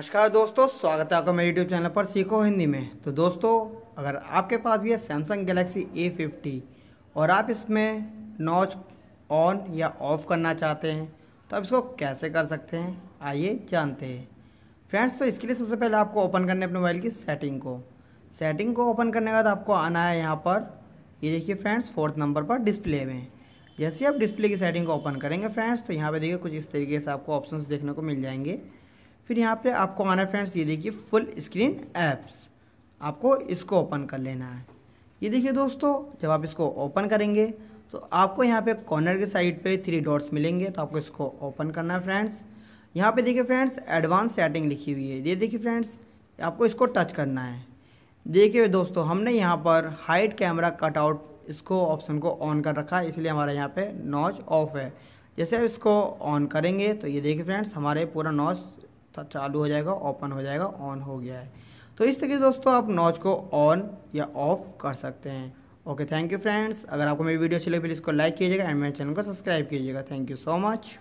नमस्कार दोस्तों स्वागत है आपका मेरे यूट्यूब चैनल पर सीखो हिंदी में तो दोस्तों अगर आपके पास भी है सैमसंग गलेक्सी ए फिफ्टी और आप इसमें नॉच ऑन या ऑफ़ करना चाहते हैं तो आप इसको कैसे कर सकते हैं आइए जानते हैं फ्रेंड्स तो इसके लिए सबसे पहले आपको ओपन करना है अपने मोबाइल की सेटिंग को सेटिंग को ओपन करने के बाद आपको आना है यहाँ पर ये देखिए फ्रेंड्स फोर्थ नंबर पर डिस्प्ले में जैसे आप डिस्प्ले की सेटिंग को ओपन करेंगे फ्रेंड्स तो यहाँ पर देखिए कुछ इस तरीके से आपको ऑप्शन देखने को मिल जाएंगे फिर यहाँ पे आपको आना है फ्रेंड्स ये देखिए फुल स्क्रीन ऐप्स आपको इसको ओपन कर लेना है ये देखिए दोस्तों जब आप इसको ओपन करेंगे तो आपको यहाँ पे कॉर्नर के साइड पे थ्री डॉट्स मिलेंगे तो आपको इसको ओपन करना है फ्रेंड्स यहाँ पे देखिए फ्रेंड्स एडवांस सेटिंग लिखी हुई है ये देखिए फ्रेंड्स आपको इसको टच करना है देखिए दोस्तों हमने यहाँ पर हाइट कैमरा कटआउट इसको ऑप्शन को ऑन कर रखा है इसलिए हमारा यहाँ पे नॉच ऑफ है जैसे आप इसको ऑन करेंगे तो ये देखिए फ्रेंड्स हमारे पूरा नॉच चालू हो जाएगा ओपन हो जाएगा ऑन हो गया है तो इस तरीके से दोस्तों आप नॉच को ऑन या ऑफ कर सकते हैं ओके थैंक यू फ्रेंड्स अगर आपको मेरी वीडियो अच्छी लगी प्लीज़ इसको लाइक कीजिएगा एंड मेरे चैनल को सब्सक्राइब कीजिएगा थैंक यू सो मच